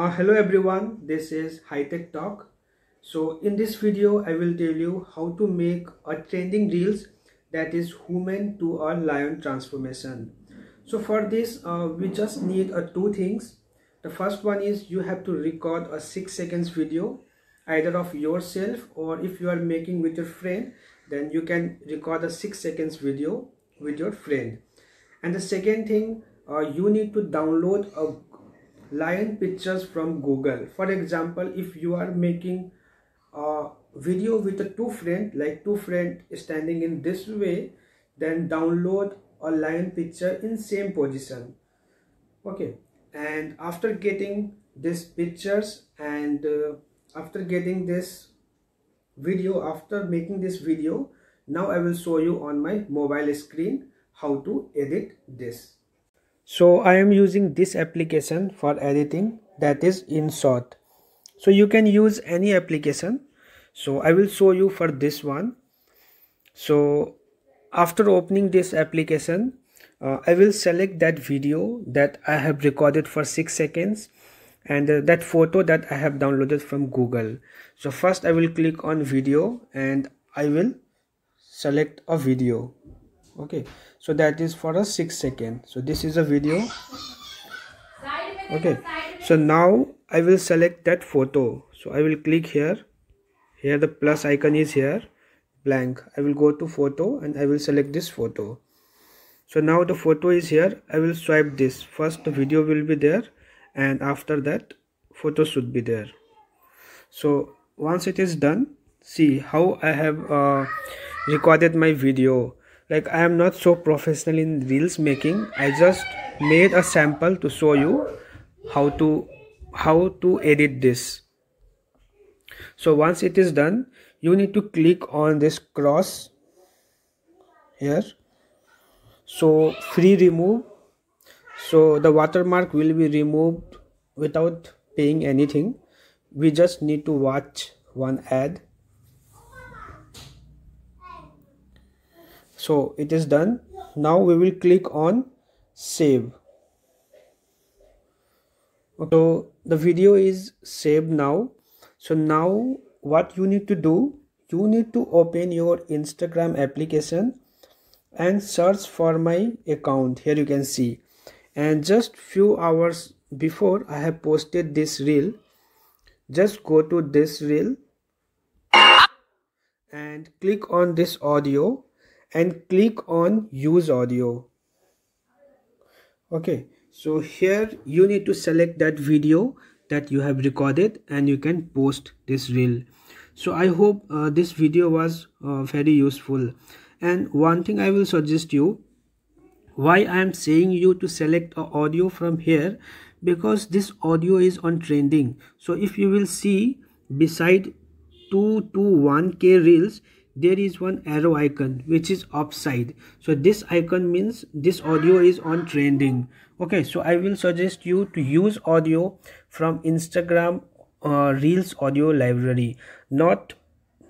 Uh, hello everyone this is high tech talk so in this video i will tell you how to make a trending reels that is human to a lion transformation so for this uh, we just need uh, two things the first one is you have to record a six seconds video either of yourself or if you are making with your friend then you can record a six seconds video with your friend and the second thing uh, you need to download a lion pictures from google for example if you are making a video with a two friend like two friend standing in this way then download a lion picture in same position okay and after getting these pictures and uh, after getting this video after making this video now i will show you on my mobile screen how to edit this so i am using this application for editing that is InShot so you can use any application so i will show you for this one so after opening this application uh, i will select that video that i have recorded for 6 seconds and uh, that photo that i have downloaded from google so first i will click on video and i will select a video okay so that is for a six second so this is a video okay so now i will select that photo so i will click here here the plus icon is here blank i will go to photo and i will select this photo so now the photo is here i will swipe this first the video will be there and after that photo should be there so once it is done see how i have uh, recorded my video like i am not so professional in reels making i just made a sample to show you how to how to edit this so once it is done you need to click on this cross here so free remove so the watermark will be removed without paying anything we just need to watch one ad so it is done now we will click on save so the video is saved now so now what you need to do you need to open your instagram application and search for my account here you can see and just few hours before i have posted this reel just go to this reel and click on this audio and click on use audio okay so here you need to select that video that you have recorded and you can post this reel so i hope uh, this video was uh, very useful and one thing i will suggest you why i am saying you to select a audio from here because this audio is on trending so if you will see beside 2 1k reels there is one arrow icon which is upside so this icon means this audio is on trending okay so i will suggest you to use audio from instagram uh, reels audio library not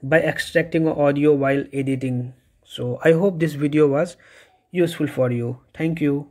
by extracting audio while editing so i hope this video was useful for you thank you